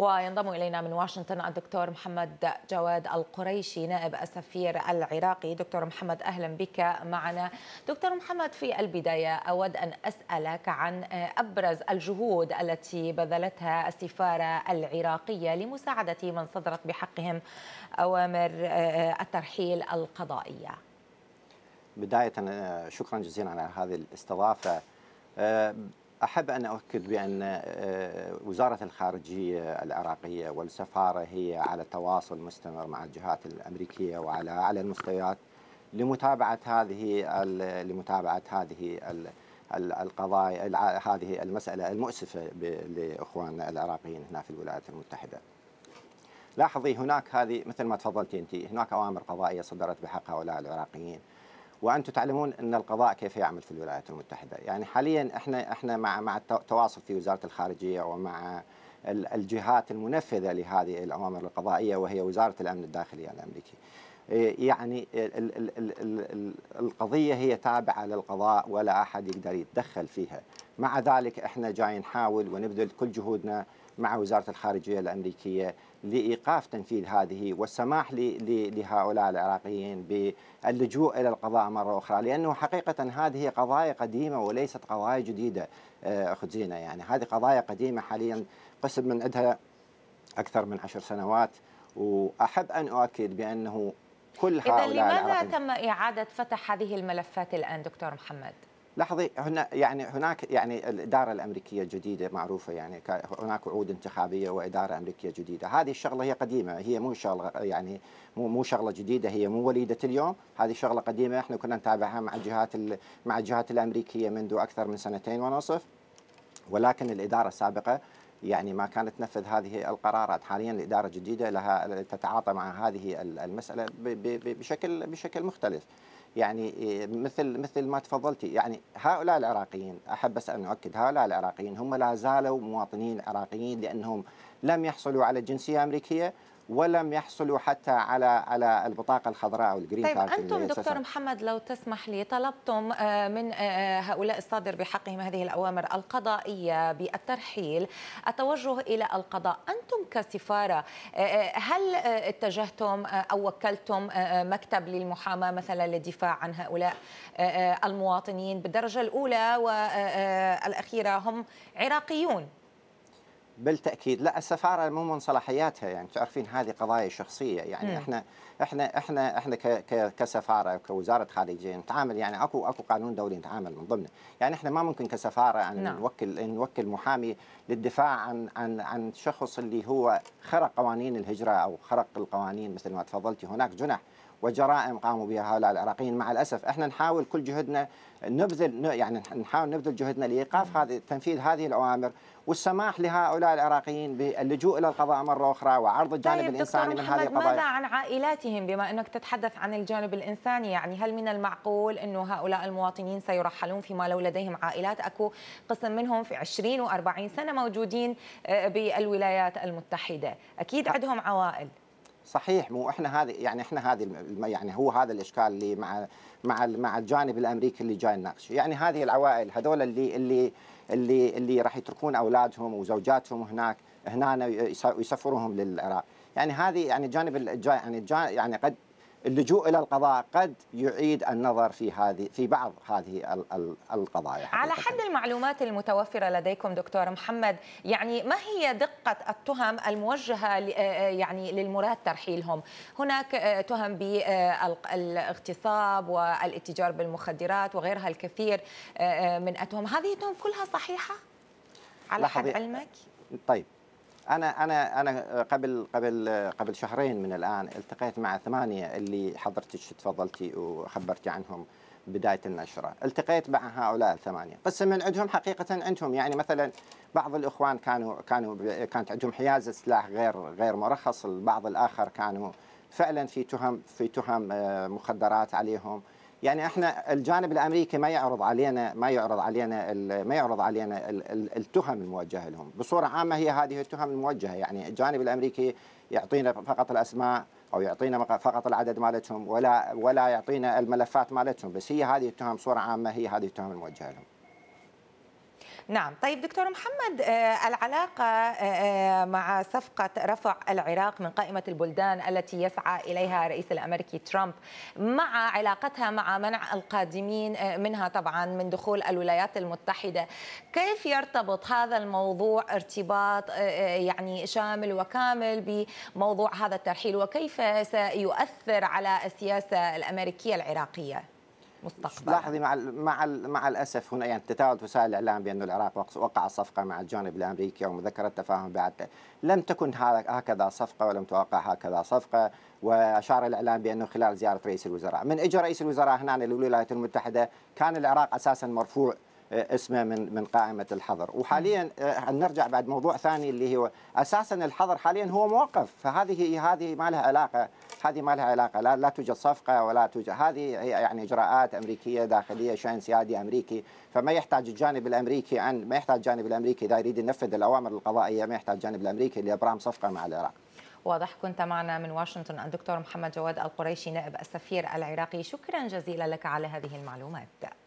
وينضم إلينا من واشنطن الدكتور محمد جواد القريشي نائب السفير العراقي دكتور محمد أهلا بك معنا دكتور محمد في البداية أود أن أسألك عن أبرز الجهود التي بذلتها السفارة العراقية لمساعدة من صدرت بحقهم أوامر الترحيل القضائية بداية شكرا جزيلا على هذه الاستضافة أحب أن أؤكد بأن آه، وزارة الخارجية العراقية والسفارة هي على تواصل مستمر مع الجهات الأمريكية وعلى أعلى المستويات لمتابعة هذه لمتابعة هذه القضايا هذه المسألة المؤسفة لإخواننا العراقيين هنا في الولايات المتحدة. لاحظي هناك هذه مثل ما تفضلتي أنت هناك أوامر قضائية صدرت بحق هؤلاء العراقيين وانتم تعلمون ان القضاء كيف يعمل في الولايات المتحده يعني حاليا احنا احنا مع مع التواصل في وزاره الخارجيه ومع الجهات المنفذه لهذه الاوامر القضائيه وهي وزاره الامن الداخلي الامريكي إيه، يعني القضيه هي تابعه للقضاء ولا احد يقدر يتدخل فيها مع ذلك احنا جاي نحاول ونبذل كل جهودنا مع وزارة الخارجية الأمريكية لإيقاف تنفيذ هذه والسماح لهؤلاء العراقيين باللجوء إلى القضاء مرة أخرى لأنه حقيقة هذه قضايا قديمة وليست قضايا جديدة آه، أخت زينة يعني هذه قضايا قديمة حاليا قسم من عندها أكثر من عشر سنوات وأحب أن أؤكد بأنه كل هؤلاء إذا لماذا تم إعادة فتح هذه الملفات الآن دكتور محمد؟ لحظة هنا يعني هناك يعني الإدارة الأمريكية الجديدة معروفة يعني هناك وعود انتخابية وإدارة أمريكية جديدة هذه الشغلة هي قديمة هي مو شغلة يعني مو مو شغلة جديدة هي مو وليدة اليوم هذه شغلة قديمة احنا كنا نتابعها مع الجهات مع الجهات الأمريكية منذ أكثر من سنتين ونصف ولكن الإدارة السابقة يعني ما كانت تنفذ هذه القرارات حاليا الإدارة الجديدة لها تتعاطى مع هذه المسألة بشكل بشكل مختلف يعني إيه، مثل مثل ما تفضلتي يعني هؤلاء العراقيين احب بس ان اؤكد هؤلاء العراقيين هم لا زالوا مواطنين عراقيين لانهم لم يحصلوا على جنسيه امريكيه ولم يحصلوا حتى على على البطاقه الخضراء او الجرين طيب انتم دكتور محمد لو تسمح لي طلبتم آه، من آه، آه، هؤلاء الصادر بحقهم هذه الاوامر القضائيه بالترحيل التوجه الى القضاء انتم كسفاره هل اتجهتم او وكلتم مكتب للمحاماه مثلا للدفاع عن هؤلاء المواطنين بالدرجه الاولى والاخيره هم عراقيون بالتاكيد لا السفاره مو من صلاحياتها يعني تعرفين هذه قضايا شخصيه يعني م. احنا احنا احنا احنا كسفاره كوزاره خارجيه نتعامل يعني اكو اكو قانون دولي نتعامل من ضمنه يعني احنا ما ممكن كسفاره ان نعم. نوكل نوكل محامي للدفاع عن عن عن شخص اللي هو خرق قوانين الهجره او خرق القوانين مثل ما تفضلتي هناك جنح وجرائم قاموا بها هؤلاء العراقيين مع الاسف احنا نحاول كل جهدنا نبذل يعني نحاول نبذل جهدنا لايقاف هذه تنفيذ هذه الاوامر والسماح لهؤلاء العراقيين باللجوء الى القضاء مره اخرى وعرض الجانب طيب الانساني من هذه القضايا ماذا عن عائلاتهم بما انك تتحدث عن الجانب الانساني يعني هل من المعقول انه هؤلاء المواطنين سيرحلون فيما لو لديهم عائلات اكو قسم منهم في 20 و40 سنه موجودين آه، بالولايات المتحده اكيد عندهم عوائل صحيح مو احنا هذه يعني احنا هذه يعني هو هذا الاشكال اللي مع مع مع الجانب الامريكي اللي جاي يناقشه يعني هذه العوائل هذول اللي اللي اللي اللي راح يتركون اولادهم وزوجاتهم هناك هنا ويسفروهم للعراق يعني هذه يعني جانب الجاي يعني الجانب يعني قد اللجوء الى القضاء قد يعيد النظر في هذه في بعض هذه القضايا على حد المعلومات المتوفره لديكم دكتور محمد يعني ما هي دقه التهم الموجهه آه، آه، يعني للمراد ترحيلهم هناك آه، تهم بالاغتصاب والاتجار بالمخدرات وغيرها الكثير من التهم هذه التهم كلها صحيحه على حد علمك طيب انا انا انا قبل قبل قبل شهرين من الان التقيت مع ثمانيه اللي حضرتك تفضلتي وخبرتي عنهم بدايه النشره، التقيت مع هؤلاء الثمانيه، بس من عندهم حقيقه عندهم يعني مثلا بعض الاخوان كانوا كانوا كانت عندهم حيازه سلاح غير غير مرخص، البعض الاخر كانوا فعلا في تهم في تهم آه، مخدرات عليهم، يعني احنا الجانب الامريكي ما يعرض علينا ما يعرض علينا ما يعرض علينا التهم الموجهه لهم بصوره عامه هي هذه التهم الموجهه يعني الجانب الامريكي يعطينا فقط الاسماء او يعطينا فقط العدد مالتهم ولا ولا يعطينا الملفات مالتهم بس هي هذه التهم بصوره عامه هي هذه التهم الموجهه لهم نعم طيب دكتور محمد آه، العلاقة آه، آه، مع صفقة رفع العراق من قائمة البلدان التي يسعى إليها رئيس الأمريكي ترامب مع علاقتها مع منع القادمين منها طبعا من دخول الولايات المتحدة كيف يرتبط هذا الموضوع ارتباط يعني شامل وكامل بموضوع هذا الترحيل وكيف سيؤثر على السياسة الأمريكية العراقية؟ مستقبلا لاحظي مع ال مع ال مع الاسف هنا يعني تتعود وسائل الاعلام بان العراق وقع صفقه مع الجانب الامريكي او مذكره تفاهم بعد لم تكن هكذا صفقه ولم توقع هكذا صفقه واشار الاعلام بانه خلال زياره رئيس الوزراء من اجى رئيس الوزراء هنا للولايات المتحده كان العراق اساسا مرفوع اسمه من من قائمه الحظر وحاليا آه، نرجع بعد موضوع ثاني اللي هو اساسا الحظر حاليا هو موقف فهذه هذه ما لها علاقه هذه ما لها علاقه لا, لا توجد صفقه ولا توجد هذه يعني اجراءات امريكيه داخليه شان سيادي امريكي فما يحتاج الجانب الامريكي عن ما يحتاج الجانب الامريكي اذا يريد ينفذ الاوامر القضائيه ما يحتاج الجانب الامريكي لابرام صفقه مع العراق واضح كنت معنا من واشنطن الدكتور محمد جواد القريشي نائب السفير العراقي شكرا جزيلا لك على هذه المعلومات